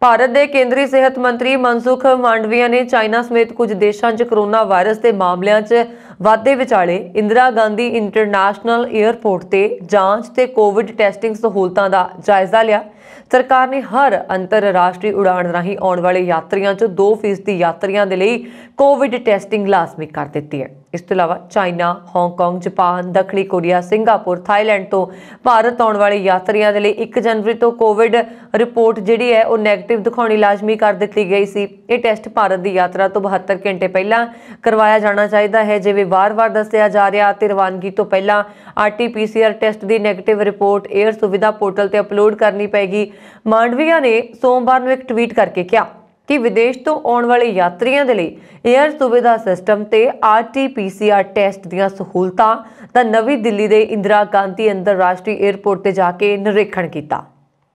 ਭਾਰਤ ਦੇ ਕੇਂਦਰੀ ਸਿਹਤ ਮੰਤਰੀ ਮਨਸੁਖ ਮਾਂਡਵੀਆ ਨੇ ਚਾਈਨਾ ਸਮੇਤ ਕੁਝ ਦੇਸ਼ਾਂ 'ਚ ਕਰੋਨਾ ਵਾਇਰਸ ਦੇ ਮਾਮਲਿਆਂ 'ਚ ਵਾਧੇ ਵਿਚਾਲੇ ਇੰਦਰਾ ਗਾਂਧੀ ਇੰਟਰਨੈਸ਼ਨਲ 에ਅਰਪੋਰਟ ਤੇ ਜਾਂਚ ਤੇ ਕੋਵਿਡ ਟੈਸਟਿੰਗ ਸਹੂਲਤਾਂ ਦਾ ਜਾਇਜ਼ਾ ਲਿਆ ਸਰਕਾਰ ਨੇ ਹਰ ਅੰਤਰਰਾਸ਼ਟਰੀ ਉਡਾਣ ਰਾਹੀਂ ਆਉਣ ਵਾਲੇ ਯਾਤਰੀਆਂ 'ਚ 2% ਯਾਤਰੀਆਂ ਦੇ ਲਈ ਕੋਵਿਡ ਟੈਸਟਿੰਗ ਲਾਜ਼ਮੀ ਕਰ ਦਿੱਤੀ ਹੈ ਇਸ ਤੋਂ ਇਲਾਵਾ ਚਾਈਨਾ ਹਾਂਗਕਾਂਗ ਜਾਪਾਨ ਦੱਖਣੀ ਕੋਰੀਆ ਸਿੰਗਾਪੁਰ ਥਾਈਲੈਂਡ ਤੋਂ ਭਾਰਤ ਆਉਣ ਵਾਲੇ ਯਾਤਰੀਆਂ ਦੇ ਲਈ 1 ਜਨਵਰੀ ਤੋਂ ਕੋਵਿਡ ਰਿਪੋਰਟ ਜਿਹੜੀ ਹੈ ਉਹ ਨੈਗੇਟਿਵ ਦਿਖਾਉਣੀ ਲਾਜ਼ਮੀ ਕਰ ਦਿੱਤੀ ਗਈ ਸੀ ਇਹ ਟੈਸਟ ਭਾਰਤ ਦੀ ਯਾਤਰਾ ਤੋਂ 72 ਘੰਟੇ ਪਹਿਲਾਂ ਕਰਵਾਇਆ ਜਾਣਾ ਚਾਹੀਦਾ ਹੈ ਜਿਵੇਂ ਵਾਰ-ਵਾਰ ਦੱਸਿਆ ਜਾ ਰਿਹਾ ਤੇ ਰਵਾਨਗੀ ਤੋਂ ਪਹਿਲਾਂ ਆਰਟੀਪੀਸੀਆਰ ਟੈਸਟ ਦੀ negative report air Suvidha portal ਤੇ ਅਪਲੋਡ ਕਰਨੀ ਪੈਗੀ ਮਾਂਡਵੀਆ ਨੇ ਸੋਮਵਾਰ ਨੂੰ ਇੱਕ ਟਵੀਟ ਕਰਕੇ ਕਿਹਾ ਕਿ ਵਿਦੇਸ਼ ਤੋਂ ਆਉਣ ਵਾਲੇ ਯਾਤਰੀਆਂ ਦੇ ਲਈ 에ਅਰ ਸੁਵਿਧਾ ਸਿਸਟਮ ਤੇ ਆਰਟੀਪੀਸੀਆਰ ਟੈਸਟ ਦੀਆਂ ਸਹੂਲਤਾਂ ਦਾ ਨਵੀਂ ਦਿੱਲੀ ਦੇ ਇੰਦਰਾ ਗਾਂਧੀ ਅੰਤਰਰਾਸ਼ਟਰੀ 에ਅਰਪੋਰਟ ਤੇ ਜਾ ਕੇ ਨਿਰੀਖਣ ਕੀਤਾ